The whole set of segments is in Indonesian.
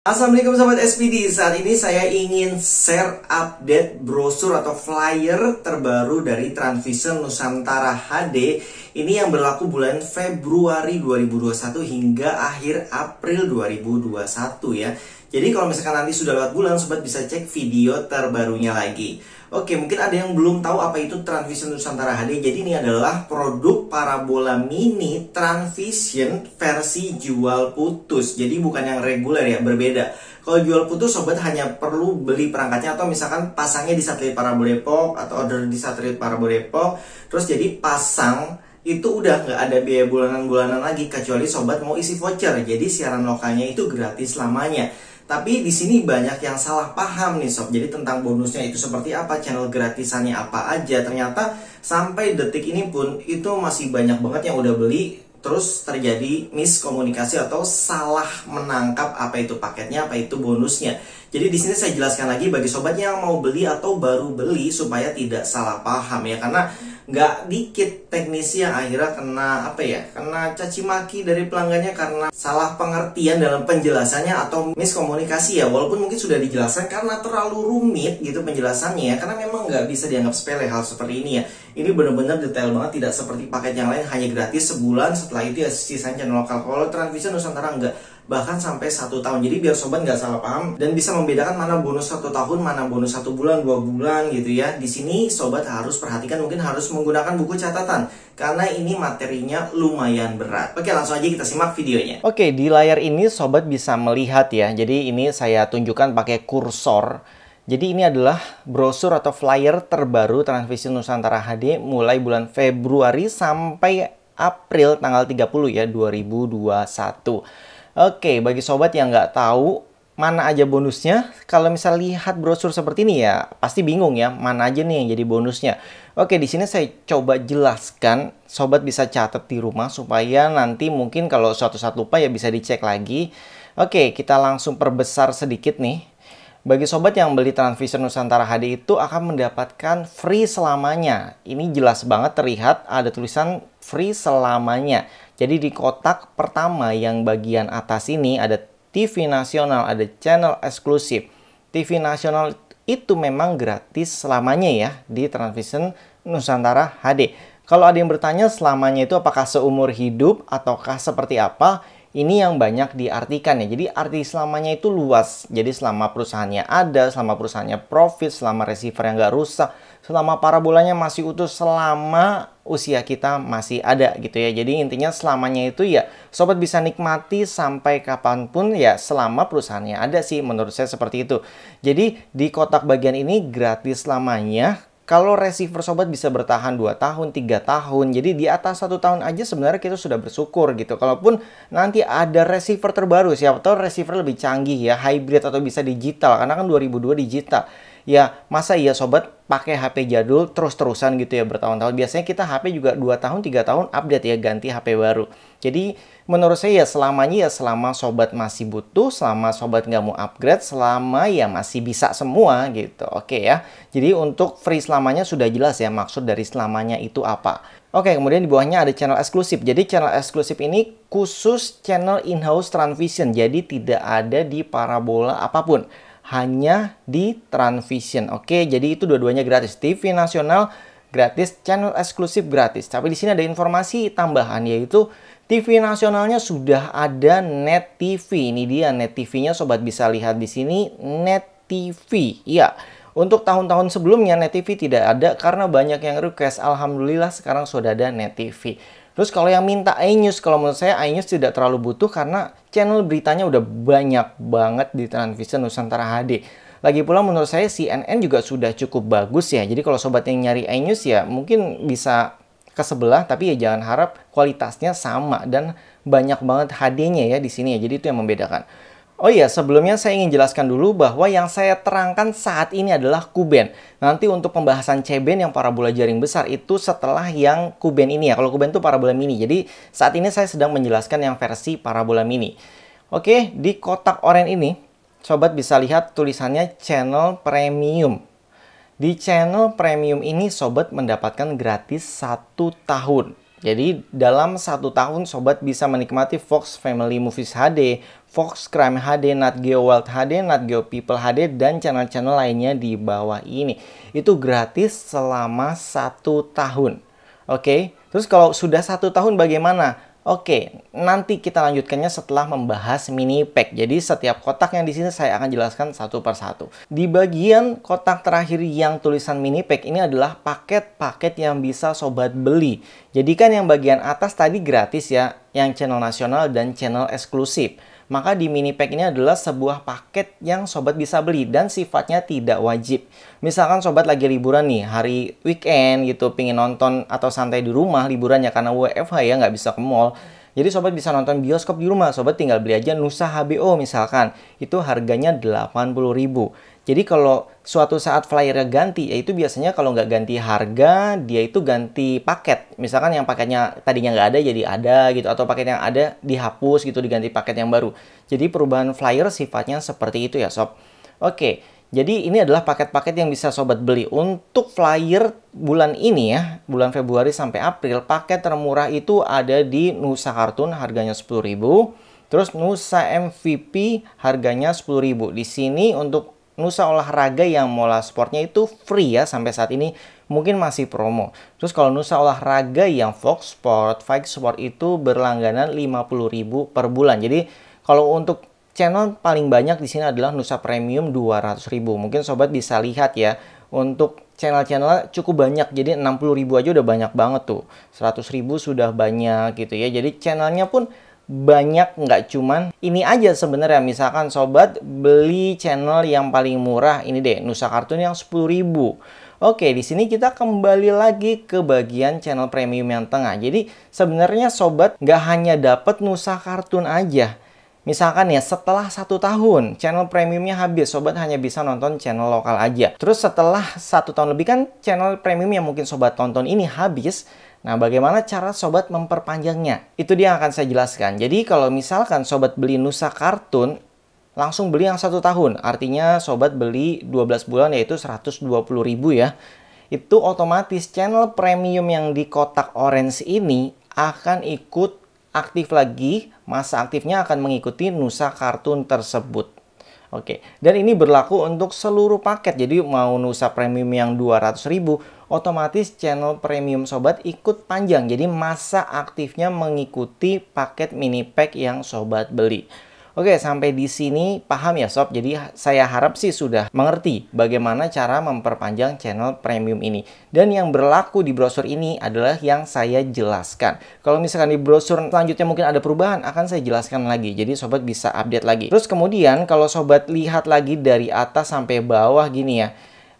Assalamualaikum sahabat SPD, saat ini saya ingin share update brosur atau flyer terbaru dari Transvision Nusantara HD Ini yang berlaku bulan Februari 2021 hingga akhir April 2021 ya Jadi kalau misalkan nanti sudah lewat bulan Sobat bisa cek video terbarunya lagi Oke, mungkin ada yang belum tahu apa itu Transvision Nusantara HD. Jadi ini adalah produk parabola mini Transvision versi jual putus. Jadi bukan yang reguler ya, berbeda. Kalau jual putus sobat hanya perlu beli perangkatnya atau misalkan pasangnya di satelit parabola Depok atau order di satelit parabola Depok. Terus jadi pasang itu udah nggak ada biaya bulanan-bulanan lagi kecuali sobat mau isi voucher jadi siaran lokalnya itu gratis lamanya. Tapi di sini banyak yang salah paham nih sob. Jadi tentang bonusnya itu seperti apa, channel gratisannya apa aja. Ternyata sampai detik ini pun itu masih banyak banget yang udah beli terus terjadi miskomunikasi atau salah menangkap apa itu paketnya, apa itu bonusnya. Jadi di sini saya jelaskan lagi bagi sobat yang mau beli atau baru beli supaya tidak salah paham ya karena nggak dikit teknisi yang akhirnya kena apa ya kena caci maki dari pelanggannya karena salah pengertian dalam penjelasannya atau miskomunikasi ya walaupun mungkin sudah dijelaskan karena terlalu rumit gitu penjelasannya ya karena memang nggak bisa dianggap sepele hal seperti ini ya ini benar-benar detail banget tidak seperti paket yang lain hanya gratis sebulan setelah itu ya sisanya lokal kalau Transvision Nusantara nggak bahkan sampai satu tahun jadi biar sobat nggak salah paham dan bisa membedakan mana bonus satu tahun mana bonus satu bulan dua bulan gitu ya di sini sobat harus perhatikan mungkin harus menggunakan buku catatan karena ini materinya lumayan berat oke langsung aja kita simak videonya oke di layar ini sobat bisa melihat ya jadi ini saya tunjukkan pakai kursor jadi ini adalah brosur atau flyer terbaru Transvisi Nusantara HD mulai bulan Februari sampai April tanggal 30 ya 2021. Oke, bagi sobat yang nggak tahu mana aja bonusnya, kalau misal lihat brosur seperti ini ya, pasti bingung ya, mana aja nih yang jadi bonusnya. Oke, di sini saya coba jelaskan, sobat bisa catat di rumah supaya nanti mungkin kalau suatu saat lupa ya bisa dicek lagi. Oke, kita langsung perbesar sedikit nih. Bagi sobat yang beli Transvision Nusantara HD itu akan mendapatkan free selamanya. Ini jelas banget terlihat ada tulisan free selamanya. Jadi di kotak pertama yang bagian atas ini ada TV nasional, ada channel eksklusif. TV nasional itu memang gratis selamanya ya di Transvision Nusantara HD. Kalau ada yang bertanya selamanya itu apakah seumur hidup ataukah seperti apa? Ini yang banyak diartikan ya. Jadi arti selamanya itu luas. Jadi selama perusahaannya ada, selama perusahaannya profit, selama receiver yang nggak rusak, selama parabolanya masih utuh selama usia kita masih ada gitu ya. Jadi intinya selamanya itu ya sobat bisa nikmati sampai kapanpun ya selama perusahaannya ada sih menurut saya seperti itu. Jadi di kotak bagian ini gratis selamanya kalau receiver sobat bisa bertahan 2 tahun, 3 tahun. Jadi di atas satu tahun aja sebenarnya kita sudah bersyukur gitu. Kalaupun nanti ada receiver terbaru, siapa tahu receiver lebih canggih ya, hybrid atau bisa digital. Karena kan 2002 digital ya masa iya sobat pakai HP jadul terus-terusan gitu ya bertahun-tahun. Biasanya kita HP juga 2 tahun, 3 tahun update ya ganti HP baru. Jadi menurut saya ya selamanya ya selama sobat masih butuh, selama sobat nggak mau upgrade, selama ya masih bisa semua gitu. Oke ya. Jadi untuk free selamanya sudah jelas ya maksud dari selamanya itu apa. Oke, kemudian di bawahnya ada channel eksklusif. Jadi channel eksklusif ini khusus channel in-house transvision. Jadi tidak ada di parabola apapun hanya di Transvision. Oke, jadi itu dua-duanya gratis. TV nasional gratis, channel eksklusif gratis. Tapi di sini ada informasi tambahan yaitu TV nasionalnya sudah ada Net TV. Ini dia Net TV-nya sobat bisa lihat di sini Net TV. Iya. Untuk tahun-tahun sebelumnya Net TV tidak ada karena banyak yang request. Alhamdulillah sekarang sudah ada Net TV. Terus kalau yang minta iNews, kalau menurut saya iNews tidak terlalu butuh karena channel beritanya udah banyak banget di Transvision Nusantara HD. Lagi pula menurut saya CNN juga sudah cukup bagus ya. Jadi kalau sobat yang nyari iNews ya mungkin bisa ke sebelah tapi ya jangan harap kualitasnya sama dan banyak banget HD-nya ya di sini ya. Jadi itu yang membedakan. Oh iya, sebelumnya saya ingin jelaskan dulu bahwa yang saya terangkan saat ini adalah kuben. Nanti untuk pembahasan ceben yang parabola jaring besar itu setelah yang kuben ini ya. Kalau kuben itu parabola mini. Jadi saat ini saya sedang menjelaskan yang versi parabola mini. Oke, di kotak oranye ini, sobat bisa lihat tulisannya channel premium. Di channel premium ini sobat mendapatkan gratis satu tahun. Jadi dalam satu tahun sobat bisa menikmati Fox Family Movies HD, Fox Crime HD, Nat Geo World HD, Nat Geo People HD, dan channel-channel lainnya di bawah ini. Itu gratis selama satu tahun. Oke, okay? terus kalau sudah satu tahun bagaimana? Oke, nanti kita lanjutkannya setelah membahas mini pack. Jadi setiap kotak yang di sini saya akan jelaskan satu per satu. Di bagian kotak terakhir yang tulisan mini pack ini adalah paket-paket yang bisa sobat beli. Jadi kan yang bagian atas tadi gratis ya, yang channel nasional dan channel eksklusif maka di mini pack ini adalah sebuah paket yang sobat bisa beli dan sifatnya tidak wajib. Misalkan sobat lagi liburan nih, hari weekend gitu, pingin nonton atau santai di rumah liburannya karena WFH ya nggak bisa ke mall. Jadi sobat bisa nonton bioskop di rumah, sobat tinggal beli aja Nusa HBO misalkan. Itu harganya 80.000. Jadi kalau suatu saat flyernya ganti, yaitu biasanya kalau nggak ganti harga, dia itu ganti paket. Misalkan yang paketnya tadinya nggak ada jadi ada gitu, atau paket yang ada dihapus gitu, diganti paket yang baru. Jadi perubahan flyer sifatnya seperti itu ya sob. Oke, jadi ini adalah paket-paket yang bisa sobat beli. Untuk flyer bulan ini ya, bulan Februari sampai April, paket termurah itu ada di Nusa Kartun harganya rp 10.000. Terus Nusa MVP harganya 10.000. Di sini untuk Nusa Olahraga yang Mola Sportnya itu free ya sampai saat ini mungkin masih promo. Terus kalau Nusa Olahraga yang Fox Sport, Fox Sport itu berlangganan 50.000 per bulan. Jadi kalau untuk channel paling banyak di sini adalah Nusa Premium 200.000. Mungkin sobat bisa lihat ya untuk channel-channel cukup banyak jadi 60.000 aja udah banyak banget tuh 100.000 sudah banyak gitu ya jadi channelnya pun banyak nggak cuman ini aja sebenarnya misalkan sobat beli channel yang paling murah ini deh Nusa Kartun yang 10.000 Oke, di sini kita kembali lagi ke bagian channel premium yang tengah. Jadi sebenarnya sobat nggak hanya dapat Nusa Kartun aja. Misalkan ya setelah satu tahun channel premiumnya habis, sobat hanya bisa nonton channel lokal aja. Terus setelah satu tahun lebih kan channel premium yang mungkin sobat tonton ini habis, Nah, bagaimana cara sobat memperpanjangnya? Itu dia yang akan saya jelaskan. Jadi, kalau misalkan sobat beli Nusa Kartun, langsung beli yang satu tahun. Artinya sobat beli 12 bulan yaitu 120 ribu ya. Itu otomatis channel premium yang di kotak orange ini akan ikut aktif lagi. Masa aktifnya akan mengikuti Nusa Kartun tersebut. Oke, dan ini berlaku untuk seluruh paket. Jadi mau Nusa Premium yang ribu, otomatis channel premium sobat ikut panjang. Jadi masa aktifnya mengikuti paket mini pack yang sobat beli. Oke, sampai di sini paham ya sob. Jadi saya harap sih sudah mengerti bagaimana cara memperpanjang channel premium ini. Dan yang berlaku di brosur ini adalah yang saya jelaskan. Kalau misalkan di brosur selanjutnya mungkin ada perubahan, akan saya jelaskan lagi. Jadi sobat bisa update lagi. Terus kemudian kalau sobat lihat lagi dari atas sampai bawah gini ya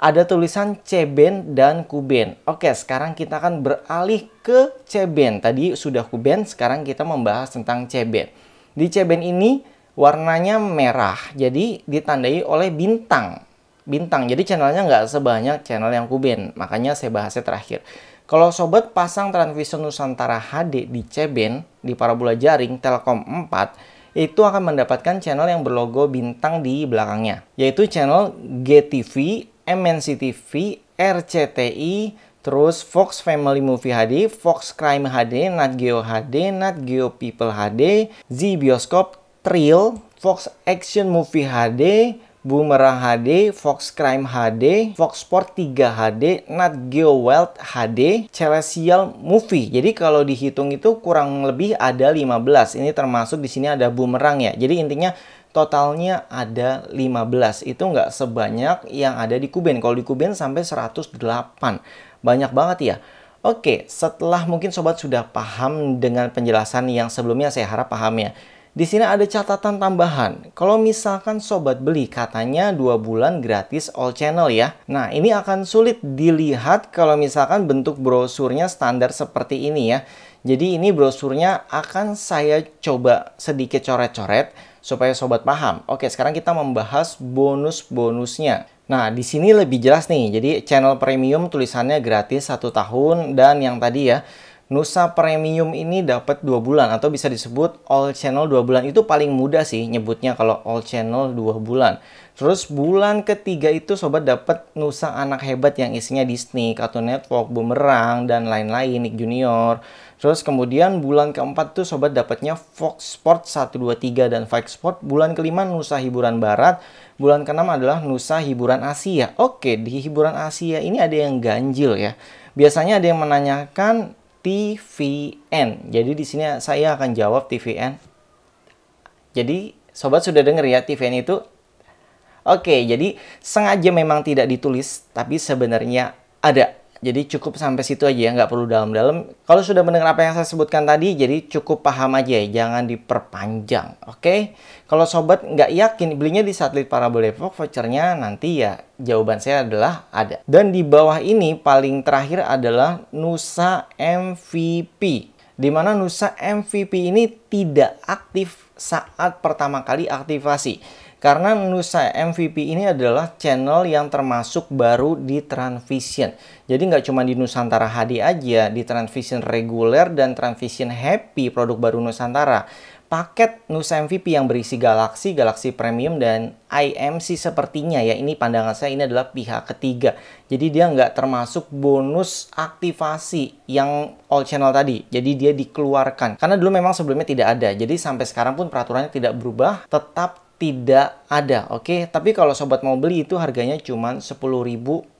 ada tulisan C-band dan Kuben. Oke, sekarang kita akan beralih ke C-band. Tadi sudah Kuben, sekarang kita membahas tentang C-band. Di C-band ini warnanya merah jadi ditandai oleh bintang bintang jadi channelnya nggak sebanyak channel yang kuben makanya saya bahasnya terakhir kalau sobat pasang transvision Nusantara HD di c di parabola jaring Telkom 4 itu akan mendapatkan channel yang berlogo bintang di belakangnya yaitu channel GTV, MNC TV, RCTI, terus Fox Family Movie HD, Fox Crime HD, Nat Geo HD, Nat Geo People HD, Z Bioskop, Trail, Fox Action Movie HD, Boomerang HD, Fox Crime HD, Fox Sport 3 HD, Nat Geo Wild HD, Celestial Movie. Jadi kalau dihitung itu kurang lebih ada 15. Ini termasuk di sini ada Boomerang ya. Jadi intinya totalnya ada 15. Itu nggak sebanyak yang ada di Kuben. Kalau di Kuben sampai 108. Banyak banget ya. Oke, setelah mungkin sobat sudah paham dengan penjelasan yang sebelumnya saya harap paham ya. Di sini ada catatan tambahan. Kalau misalkan sobat beli katanya 2 bulan gratis all channel ya. Nah, ini akan sulit dilihat kalau misalkan bentuk brosurnya standar seperti ini ya. Jadi ini brosurnya akan saya coba sedikit coret-coret supaya sobat paham. Oke, sekarang kita membahas bonus-bonusnya. Nah, di sini lebih jelas nih. Jadi channel premium tulisannya gratis satu tahun dan yang tadi ya Nusa Premium ini dapat 2 bulan atau bisa disebut all channel 2 bulan itu paling mudah sih nyebutnya kalau all channel 2 bulan. Terus bulan ketiga itu sobat dapat Nusa Anak Hebat yang isinya Disney, Cartoon Network, Bumerang dan lain-lain, Nick Junior. Terus kemudian bulan keempat tuh sobat dapatnya Fox Sport 123 dan Fox Sport. Bulan kelima Nusa Hiburan Barat, bulan keenam adalah Nusa Hiburan Asia. Oke, di Hiburan Asia ini ada yang ganjil ya. Biasanya ada yang menanyakan TVN. Jadi di sini saya akan jawab TVN. Jadi sobat sudah dengar ya TVN itu? Oke, jadi sengaja memang tidak ditulis tapi sebenarnya ada jadi cukup sampai situ aja ya, nggak perlu dalam-dalam. Kalau sudah mendengar apa yang saya sebutkan tadi, jadi cukup paham aja ya, jangan diperpanjang. Oke? Okay? Kalau sobat nggak yakin belinya di satelit parabola Epoch, vouchernya nanti ya jawaban saya adalah ada. Dan di bawah ini paling terakhir adalah Nusa MVP. Di mana Nusa MVP ini tidak aktif saat pertama kali aktivasi. Karena menurut saya MVP ini adalah channel yang termasuk baru di Transvision. Jadi nggak cuma di Nusantara HD aja, di Transvision Reguler dan Transvision Happy produk baru Nusantara paket Nusa MVP yang berisi Galaxy, Galaxy Premium, dan IMC sepertinya ya. Ini pandangan saya ini adalah pihak ketiga. Jadi dia nggak termasuk bonus aktivasi yang all channel tadi. Jadi dia dikeluarkan. Karena dulu memang sebelumnya tidak ada. Jadi sampai sekarang pun peraturannya tidak berubah. Tetap tidak ada, oke? Okay? Tapi kalau sobat mau beli itu harganya cuma 10.000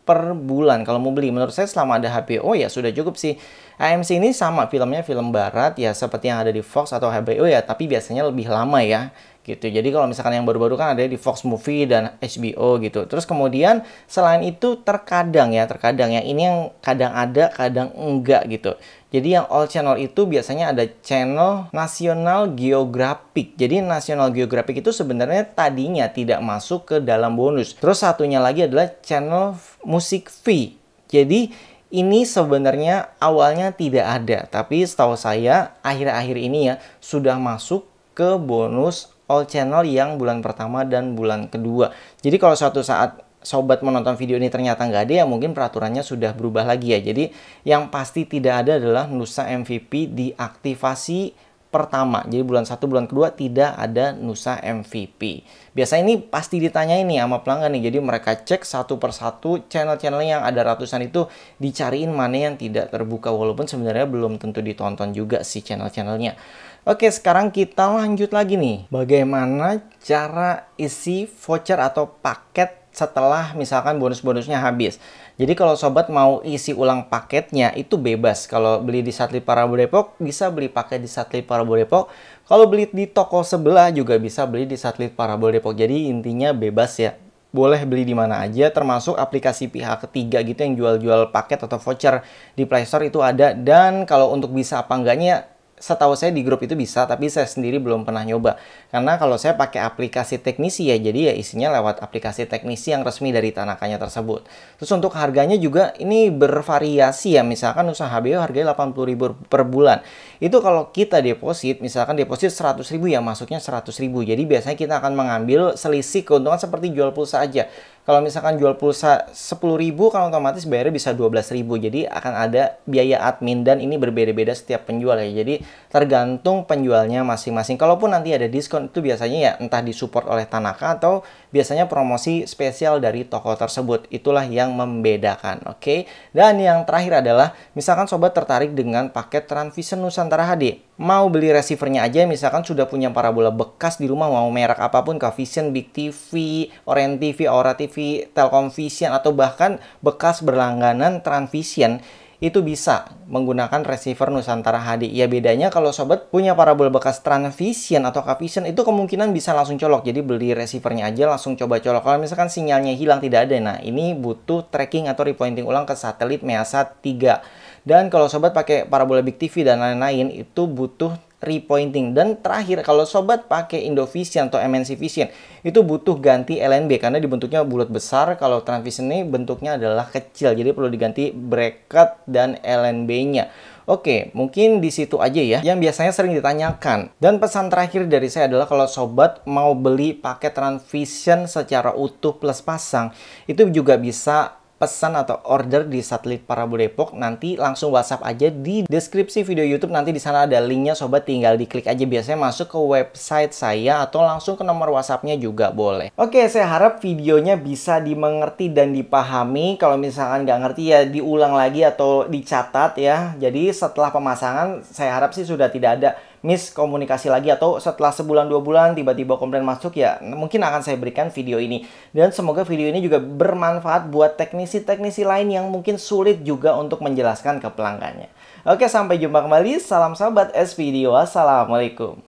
per bulan kalau mau beli. Menurut saya selama ada HBO ya sudah cukup sih. AMC ini sama filmnya film barat ya seperti yang ada di Fox atau HBO ya, tapi biasanya lebih lama ya gitu. Jadi kalau misalkan yang baru-baru kan ada di Fox Movie dan HBO gitu. Terus kemudian selain itu terkadang ya, terkadang ya ini yang kadang ada, kadang enggak gitu. Jadi yang all channel itu biasanya ada channel National Geographic. Jadi National Geographic itu sebenarnya tadinya tidak masuk ke dalam bonus. Terus satunya lagi adalah channel musik fee. Jadi ini sebenarnya awalnya tidak ada, tapi setahu saya akhir-akhir ini ya sudah masuk ke bonus all channel yang bulan pertama dan bulan kedua. Jadi kalau suatu saat sobat menonton video ini ternyata nggak ada ya mungkin peraturannya sudah berubah lagi ya. Jadi yang pasti tidak ada adalah Nusa MVP diaktifasi pertama. Jadi bulan 1, bulan kedua tidak ada Nusa MVP. biasa ini pasti ditanya ini sama pelanggan nih. Jadi mereka cek satu persatu channel-channel yang ada ratusan itu dicariin mana yang tidak terbuka. Walaupun sebenarnya belum tentu ditonton juga sih channel-channelnya. Oke, sekarang kita lanjut lagi nih. Bagaimana cara isi voucher atau paket setelah misalkan bonus-bonusnya habis. Jadi kalau sobat mau isi ulang paketnya itu bebas. Kalau beli di Satli Parabo Depok bisa beli paket di Satli Parabo Depok. Kalau beli di toko sebelah juga bisa beli di Satli Parabo Depok. Jadi intinya bebas ya. Boleh beli di mana aja termasuk aplikasi pihak ketiga gitu yang jual-jual paket atau voucher di Play Store itu ada dan kalau untuk bisa apa enggaknya setahu saya di grup itu bisa, tapi saya sendiri belum pernah nyoba. Karena kalau saya pakai aplikasi teknisi ya, jadi ya isinya lewat aplikasi teknisi yang resmi dari tanakanya tersebut. Terus untuk harganya juga ini bervariasi ya, misalkan usaha HBO harganya 80 ribu per bulan. Itu kalau kita deposit, misalkan deposit 100 ribu ya masuknya 100 ribu. Jadi biasanya kita akan mengambil selisih keuntungan seperti jual pulsa aja. Kalau misalkan jual pulsa 10.000 kan otomatis bayarnya bisa 12.000. Jadi akan ada biaya admin dan ini berbeda-beda setiap penjual ya. Jadi tergantung penjualnya masing-masing. Kalaupun nanti ada diskon itu biasanya ya entah disupport oleh Tanaka atau biasanya promosi spesial dari toko tersebut. Itulah yang membedakan, oke? Okay? Dan yang terakhir adalah misalkan sobat tertarik dengan paket Transvision Nusantara HD mau beli receivernya aja misalkan sudah punya parabola bekas di rumah mau merek apapun Vision, Big TV, orient TV, Aura TV, Telkom Vision atau bahkan bekas berlangganan Transvision itu bisa menggunakan receiver Nusantara HD. Ya bedanya kalau sobat punya parabola bekas Transvision atau Kavision itu kemungkinan bisa langsung colok. Jadi beli receivernya aja langsung coba colok. Kalau misalkan sinyalnya hilang tidak ada. Nah, ini butuh tracking atau repointing ulang ke satelit Measat 3 dan kalau sobat pakai parabola Big TV dan lain-lain itu butuh repointing. Dan terakhir, kalau sobat pakai Indovision atau MNC Vision, itu butuh ganti LNB karena dibentuknya bulat besar. Kalau Transvision ini bentuknya adalah kecil, jadi perlu diganti bracket dan LNB-nya. Oke, mungkin di situ aja ya yang biasanya sering ditanyakan. Dan pesan terakhir dari saya adalah kalau sobat mau beli paket Transvision secara utuh plus pasang, itu juga bisa pesan atau order di satelit Prabu Depok nanti langsung WhatsApp aja di deskripsi video YouTube nanti di sana ada linknya sobat tinggal diklik aja biasanya masuk ke website saya atau langsung ke nomor WhatsAppnya juga boleh. Oke saya harap videonya bisa dimengerti dan dipahami kalau misalkan nggak ngerti ya diulang lagi atau dicatat ya. Jadi setelah pemasangan saya harap sih sudah tidak ada miskomunikasi lagi atau setelah sebulan dua bulan tiba-tiba komplain masuk ya mungkin akan saya berikan video ini dan semoga video ini juga bermanfaat buat teknisi-teknisi lain yang mungkin sulit juga untuk menjelaskan ke pelanggannya. Oke sampai jumpa kembali, salam sahabat video Assalamualaikum.